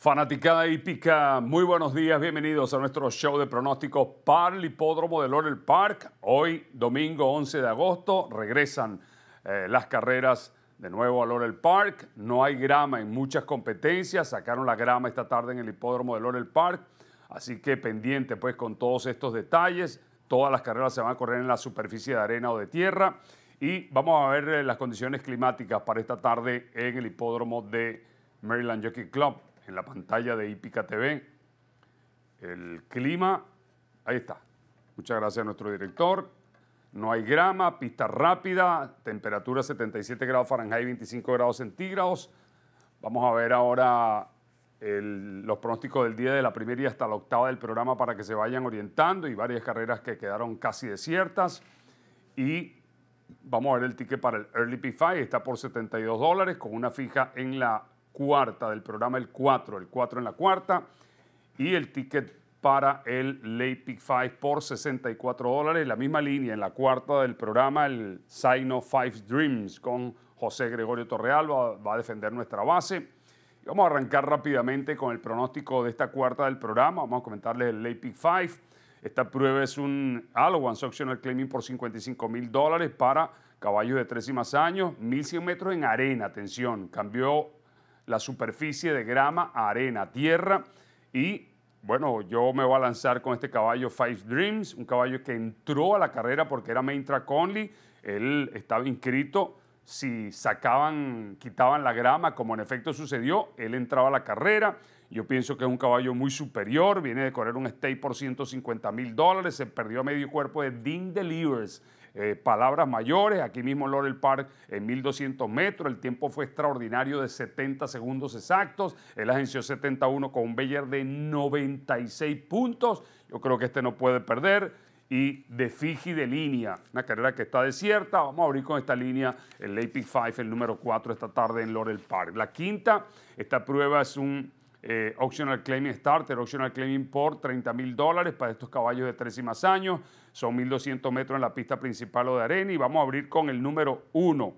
Fanaticada hípica, muy buenos días, bienvenidos a nuestro show de pronósticos para el hipódromo de Laurel Park. Hoy, domingo 11 de agosto, regresan eh, las carreras de nuevo a Laurel Park. No hay grama en muchas competencias, sacaron la grama esta tarde en el hipódromo de Laurel Park, así que pendiente pues con todos estos detalles. Todas las carreras se van a correr en la superficie de arena o de tierra y vamos a ver eh, las condiciones climáticas para esta tarde en el hipódromo de Maryland Jockey Club en la pantalla de IPICA TV. El clima, ahí está. Muchas gracias a nuestro director. No hay grama, pista rápida, temperatura 77 grados Fahrenheit, 25 grados centígrados. Vamos a ver ahora los pronósticos del día de la primera y hasta la octava del programa para que se vayan orientando y varias carreras que quedaron casi desiertas. Y vamos a ver el ticket para el Early P5, está por 72 dólares con una fija en la cuarta del programa, el 4, el 4 en la cuarta, y el ticket para el pick 5 por 64 dólares, la misma línea en la cuarta del programa, el Sino 5 Dreams con José Gregorio Torrealba, va a defender nuestra base. vamos a arrancar rápidamente con el pronóstico de esta cuarta del programa, vamos a comentarles el pick 5. Esta prueba es un allowance optional claiming por 55 mil dólares para caballos de 3 y más años, 1100 metros en arena, atención, cambió la superficie de grama arena, tierra y bueno, yo me voy a lanzar con este caballo Five Dreams, un caballo que entró a la carrera porque era Track Conley, él estaba inscrito, si sacaban, quitaban la grama, como en efecto sucedió, él entraba a la carrera, yo pienso que es un caballo muy superior, viene de correr un stay por 150 mil dólares, se perdió a medio cuerpo de Dean Delivers, eh, palabras mayores. Aquí mismo en Laurel Park en 1200 metros. El tiempo fue extraordinario de 70 segundos exactos. el agenció 71 con un Bayer de 96 puntos. Yo creo que este no puede perder y de Fiji de línea, una carrera que está desierta. Vamos a abrir con esta línea el Leipzig 5, el número 4 esta tarde en Laurel Park. La quinta, esta prueba es un eh, Optional Claim Starter, Optional Claim por 30 mil dólares para estos caballos de tres y más años. Son 1.200 metros en la pista principal o de arena y vamos a abrir con el número 1,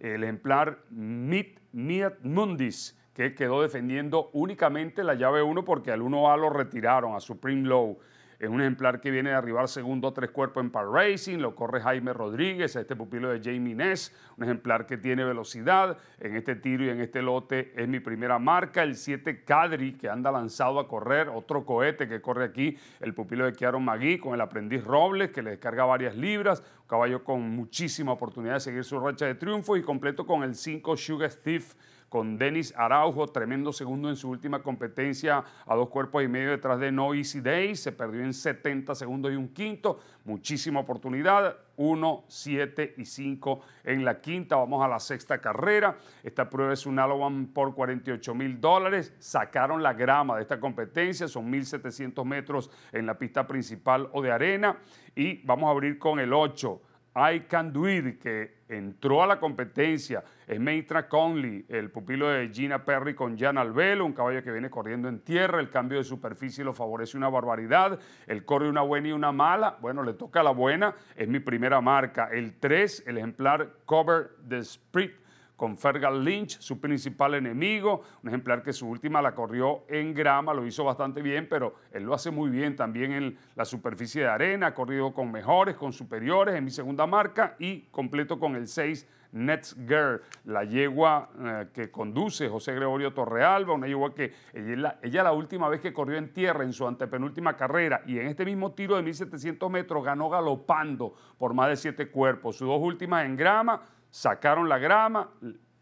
el ejemplar Mit Miet Mundis, que quedó defendiendo únicamente la llave 1 porque al 1A lo retiraron a Supreme Low. Es un ejemplar que viene de arribar segundo tres cuerpos en par racing, lo corre Jaime Rodríguez, este pupilo de Jamie Ness, un ejemplar que tiene velocidad. En este tiro y en este lote es mi primera marca, el 7 Cadri, que anda lanzado a correr, otro cohete que corre aquí, el pupilo de Kiaron Magui con el aprendiz Robles, que le descarga varias libras, un caballo con muchísima oportunidad de seguir su racha de triunfo y completo con el 5 Sugar Thief con Denis Araujo, tremendo segundo en su última competencia a dos cuerpos y medio detrás de No Easy Day, se perdió en 70 segundos y un quinto, muchísima oportunidad, 1, 7 y 5 en la quinta. Vamos a la sexta carrera. Esta prueba es un Alawan por 48 mil dólares. Sacaron la grama de esta competencia. Son 1.700 metros en la pista principal o de arena. Y vamos a abrir con el 8. I Can Do que entró a la competencia. Es Maitra Conley, el pupilo de Gina Perry con Jan Albelo, un caballo que viene corriendo en tierra, el cambio de superficie lo favorece una barbaridad, el corre una buena y una mala, bueno, le toca la buena, es mi primera marca. El 3, el ejemplar Cover the Sprit con Fergal Lynch, su principal enemigo, un ejemplar que su última la corrió en grama, lo hizo bastante bien, pero él lo hace muy bien también en la superficie de arena, ha corrido con mejores, con superiores en mi segunda marca y completo con el 6 Girl, la yegua eh, que conduce José Gregorio Torrealba, una yegua que ella, ella, la última vez que corrió en tierra en su antepenúltima carrera y en este mismo tiro de 1700 metros ganó galopando por más de siete cuerpos. Sus dos últimas en grama sacaron la grama,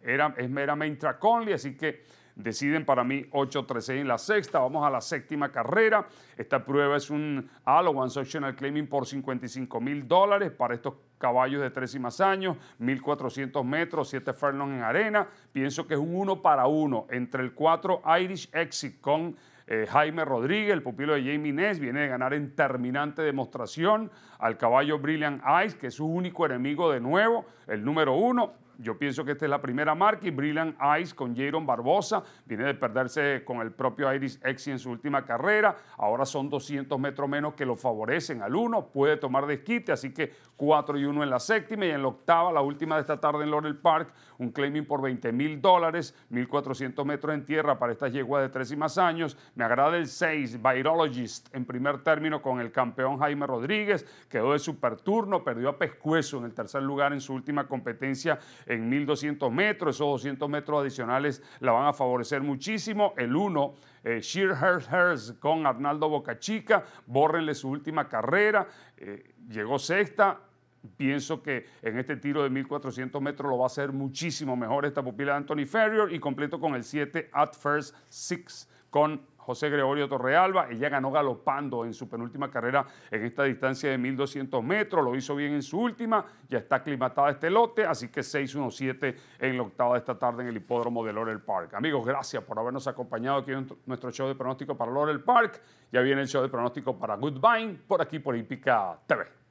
era, es meramente Conley, así que deciden para mí 8 3 en la sexta. Vamos a la séptima carrera. Esta prueba es un allowance optional claiming por 55 mil dólares para estos caballos de tres y más años, 1400 metros, 7 furlong en arena. Pienso que es un 1 para uno entre el 4 Irish Exit con eh, Jaime Rodríguez, el pupilo de Jamie Ness, viene de ganar en terminante demostración al caballo Brilliant Ice, que es su único enemigo de nuevo, el número uno. Yo pienso que esta es la primera marca y Brilliant Ice con Jaron Barbosa. Viene de perderse con el propio Iris Exi en su última carrera. Ahora son 200 metros menos que lo favorecen al uno Puede tomar desquite, así que 4 y 1 en la séptima y en la octava, la última de esta tarde en Laurel Park, un claiming por 20 mil dólares, 1.400 metros en tierra para estas yeguas de tres y más años. Me agrada el 6, Virologist, en primer término con el campeón Jaime Rodríguez. Quedó de super turno, perdió a Pescuezo en el tercer lugar en su última competencia en 1200 metros. Esos 200 metros adicionales la van a favorecer muchísimo. El 1, eh, Sheer con Arnaldo Bocachica. Bórrenle su última carrera. Eh, llegó sexta, Pienso que en este tiro de 1400 metros lo va a hacer muchísimo mejor esta pupila de Anthony Ferrier y completo con el 7 at first Six con José Gregorio Torrealba. Ella ganó galopando en su penúltima carrera en esta distancia de 1200 metros. Lo hizo bien en su última. Ya está aclimatada este lote, así que 6-1-7 en la octava de esta tarde en el hipódromo de Laurel Park. Amigos, gracias por habernos acompañado aquí en nuestro show de pronóstico para Laurel Park. Ya viene el show de pronóstico para Goodbine, por aquí por Hípica TV.